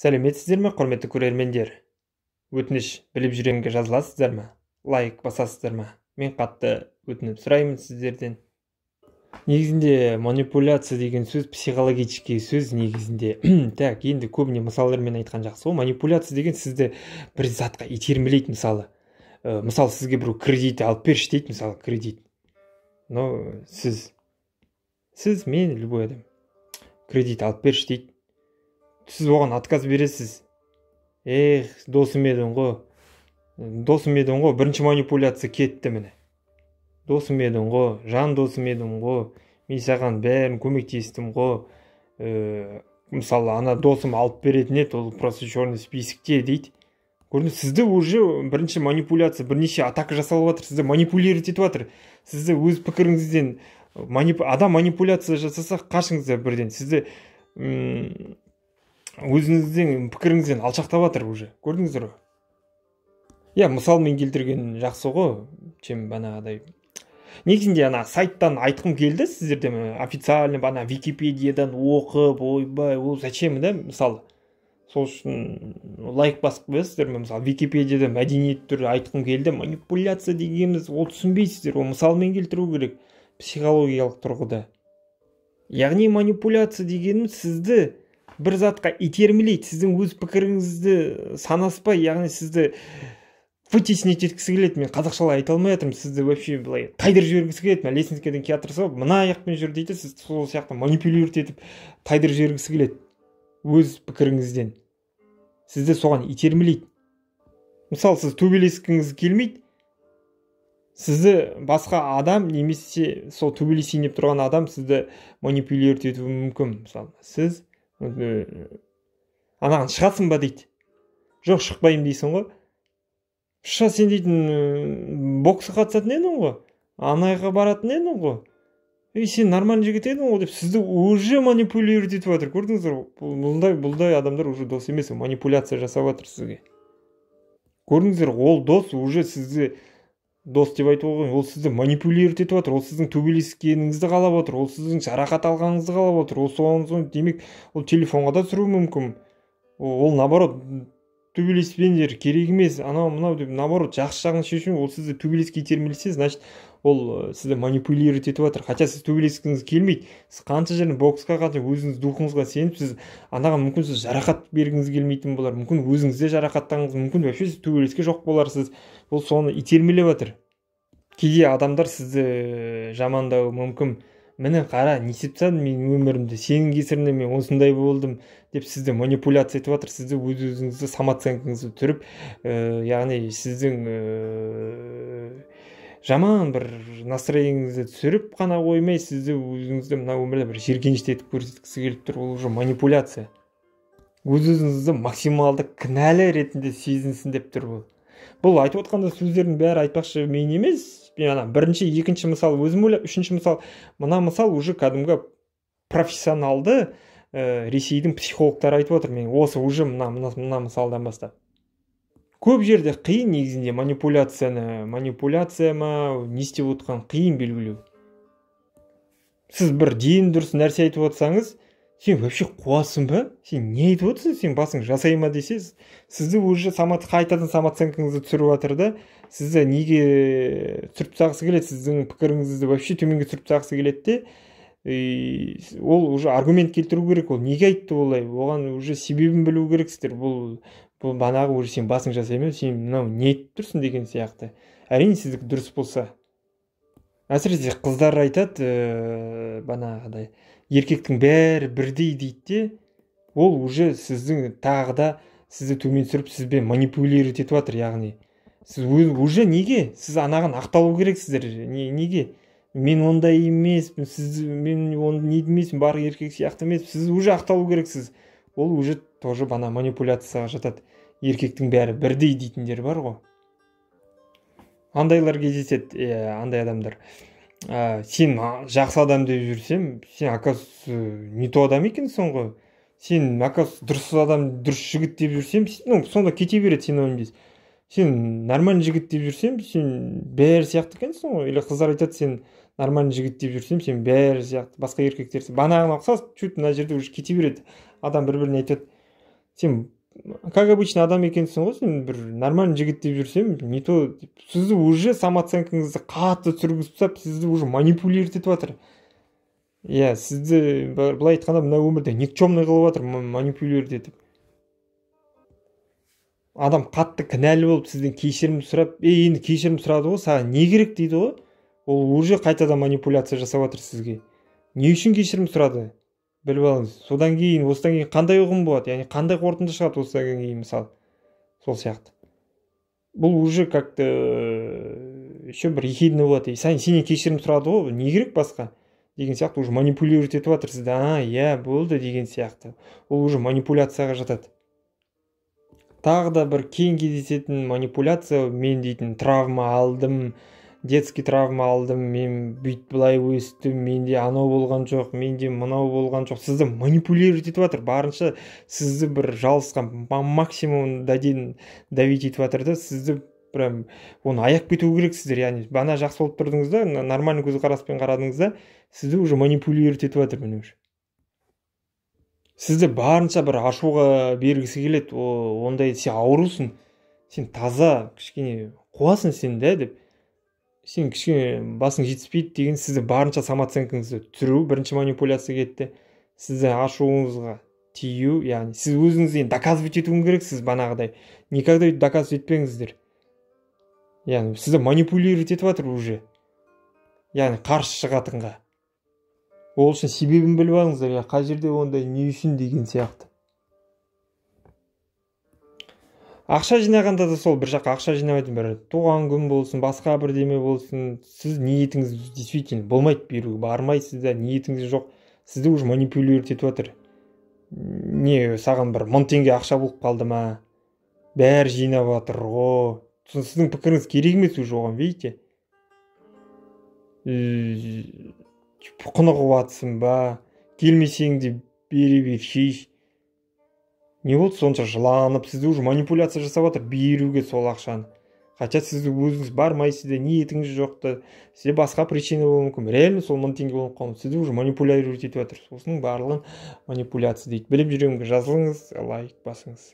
сәлеметсіздер ме құрметті көрермендер өтініш біліп жүремге жазыласыздар ма лайк басасыздар ма мен қатты өтініп сұраймын сіздерден негізінде манипуляция деген сөз психологический сөз негізінде так енді көбіне мысалдармен айтқан жақсы ғой манипуляция деген сізді бір затқа итермелейді мысалы Ө, э, мысалы сізге біреу кредит алып берші дейді мысалы кредит но сіз сіз мен любой адам кредит алып берші дейді сіз оған отказ бересіз эх досым едің ғой досым едің ғой бірінші манипуляция кетті міне досым едің ғой жан досым едің ғой мен саған бәрін көмектестім ғой ә, мысалы ана досым алып беретін еді ол просто черный списокте дейді көрдіңіз сізді уже бірінші манипуляция бірнеше атака жасалып жатыр сізді манипулировать етіп жатыр сізді өз пікіріңізден адам манипуляция жасаса қашыңыздар бірден сізді өзіңіздің пікіріңізден алшақтап жатыр уже көрдіңіздер ғой иә мысал мен келтірген жақсы ғой чем бағанағыдай негізінде ана сайттан айтқым келді сіздерде официально ана википедиядан оқып ойбай ол зачем да мысалы сол үшін лайк басып қоясыздар ма мысалы википедияда мәдениет түрі айтқым келді манипуляция дегеніміз ол түсінбейсіздер ол мысалмен келтіру керек психологиялық тұрғыда яғни манипуляция дегеніміз сізді бір затқа итермелейді сіздің өз пікіріңізді санаспай яғни сізді вытеснить еткісі келеді мен қазақшалай айта алмай жатырмын сізді вообще былай тайдырып жібергісі келеді мына лесникеден келе ғой мына аяқпен жүр дейді сіз сол сияқты манипулировать етіп тайдырып жібергісі келеді өз пікіріңізден сізді соған итермелейді мысалы сіз төбелескіңіз келмейді сізді басқа адам немесе сол төбелесейін деп тұрған адам сізді манипулировать етуі мүмкін мысалы сіз анаған шығасың ба дейді жоқ шықпаймын дейсің ғой ша сен дейтін боксқа қатысатын едің ғой жаққа баратын едің ғой ей сен нормальный жігіт едің ғой деп сізді уже манипулировать етіп жатыр көрдіңіздер ғой бұндай бұндай адамдар уже дос емес манипуляция жасап жатыр сізге көрдіңіздер ол дос уже сізді дос деп айтуға ол сізді манипулировать етіп жатыр ол сіздің төбелескеніңізді қалап отыр ол сіздің жарақат алғаныңызды қалап отыр ол соған соң демек ол телефонға да түсіруі мүмкін ол наоборот төбелеспеңдер керек емес анау мынау деп наоборот жақсы жағын шешу ол сізді төбелеске итермелесе значит ол э, сізді манипулировать етіп жатыр хотя сіз төбелескіңіз келмейді сіз қанша жерден боксқа қатысып өзіңіз духыңызға сеніп сіз анаған мүмкін сіз жарақат бергіңіз келмейтін болар мүмкін өзіңіз де жарақаттанғыңыз мүмкін вообще сіз төбелеске жоқ боларсыз ол соны итермелеп жатыр кейде адамдар сізді э, жамандауы мүмкін міне қара не істеп тастадым мен өмірімді сенің кесірінен мен осындай болдым деп сізді манипуляция етіп жатыр сізді өз өзіңізді самооценкаңызды түріп ә, э, яғни сіздің ә, жаман бір настроениеңізді түсіріп қана қоймай сізді өзіңізді мына өмірде бір жиіркенішті етіп көрсеткісі келіп тұр ол уже манипуляция өз өзіңізді максималды кінәлі ретінде сезінсін деп тұр ол бұл айтып отқанда сөздердің бәрі айтпақшы мен емес мен ана бірінші екінші мысал өзім ойлап үшінші мысал мына мысал уже кәдімгі профессионалды ә, ресейдің психологтары айтып отыр мен осы уже мына мына, мына мысалдан бастап көп жерде қиын негізінде манипуляцияны манипуляция ма не істеп қиын белгілеу сіз бір дейін дұрыс нәрсе айтып отырсаңыз сен вообще қуасың ба сен не айтып отырсың сен басың жасай ма десе сізді уже самат қайтадан самооценкаңызды түсіріп жатыр да сізді неге э, түсіріп тастағысы келеді сіздің пікіріңізді вообще төменге түсіріп тастағысы келеді де и ол уже аргумент келтіру керек ол неге айтты олай оған уже себебін білу керексіздер бұл бұл бағанағы уже сен басың жасай ма сен мынау не айтып тұрсың деген сияқты әрине сіздікі дұрыс болса әсіресе қыздар айтады ә, э, банағыдай еркектің бәрі бірдей дейді де ол уже сіздің тағы да сізді төмен түсіріп сізбен манипулировать етіп жатыр яғни сіз уже неге сіз анаған ақталу керексіздер не, неге мен ондай емеспін сіз мен он не емеспін бар еркек сияқты емеспін сіз уже ақталу керексіз ол уже тоже бана манипуляцияға жатады еркектің бәрі бірдей дейтіндер бар ғой андайлар кездеседі иә андай адамдар ә, сен жақсы адам деп жүрсем сен оказывается не то адам екенсің ғой сен оказывается дұрыс адам дұрыс жігіт деп жүрсем ну сонда кете береді синонимдес сен нормальный жігіт деп жүрсем сен бәрі сияқты екенсің ғой или қыздар айтады сен нормальный жігіт деп жүрсем сен бәрі сияқты басқа еркектер бағанағына ұқсас чуть мына жерде уже кете береді адам бір біріне айтады сен как обычно адам екенсің ғой сен бір нормальный жігіт деп жүрсем не то сізді уже самооценкаңызды қатты түсіргізіп тастап сізді уже манипулировать етіп жатыр иә сізді былай айтқанда мына өмірде никчемный қылып жатыр манипулировать етіп адам қатты кінәлі болып сізден кешірім сұрап е енді кешірім сұрады ғой саған не керек дейді ғой ол уже қайтадан манипуляция жасап жатыр сізге не үшін кешірім сұрады біліп алыңыз содан кейін осыдан кейін қандай ұғым болады яғни қандай қорытынды шығады осыдан кейін мысалы сол сияқты бұл уже как то э, еще бір ехидно болады сенен кешірім сұрады ғой не керек басқа деген сияқты уже манипулировать етіп жатыр сізді а иә болды деген сияқты ол уже манипуляцияға жатады тағы да бір кең кездесетін манипуляция мен дейтін травма алдым детский травма алдым мен бүйтіп былай өстім менде анау болған жоқ менде мынау болған жоқ сізді манипулировать етіп жатыр барынша сізді бір жалысқан максимум дейін давить етіп жатыр да сізді прям оны аяп кету керек сіздер яғни бағана жақсы болып тұрдыңыз да нормальный көзқараспен қарадыңыз да сізді уже манипулировать етіп жатыр міне сізді барынша бір ашуға бергісі келеді ондай сен аурусың сен таза кішкене қуасың сен да деп сен кішкене басың жетіспейді деген сізді барынша самооценкаңызды түсіру бірінші манипуляция кетті сізді ашуыңызға тию яғни сіз өзіңіз енді доказывать керек керексіз бағанағыдай никогда өйтіп доказывать етпеңіздер яғни сізді манипулировать етіп жатыр уже яғни қарсы шығатынға ол үшін себебін біліп алыңыздар иә қай жерде ондай не үшін деген сияқты ақша жинағанда да сол бір жаққа ақша жинамайтын бір туған күн болсын басқа бірдеме болсын сіз ниетіңіз действительно болмайды беруге бармайсыз да ниетіңіз жоқ сізді уже манипулировать етіп жатыр не саған бір мың теңге ақша болып қалды ма бәрі жинап жатыр ғой сіздің пікіріңіз керек емес уже оған видите құнығып жатсың ба келмесең де бере берші не болды сонша жыланып сізді уже манипуляция жасап жатыр беруге сол ақшаны хотя сіз өзіңіз бармайсыз сізде ниетіңіз жоқ та сізде басқа причина болуы мүмкін реально сол мың теңге болып қалды сізді уже манипулировать етіп жатыр осының барлығын манипуляция дейді біліп жүргенге жазылыңыз лайк басыңыз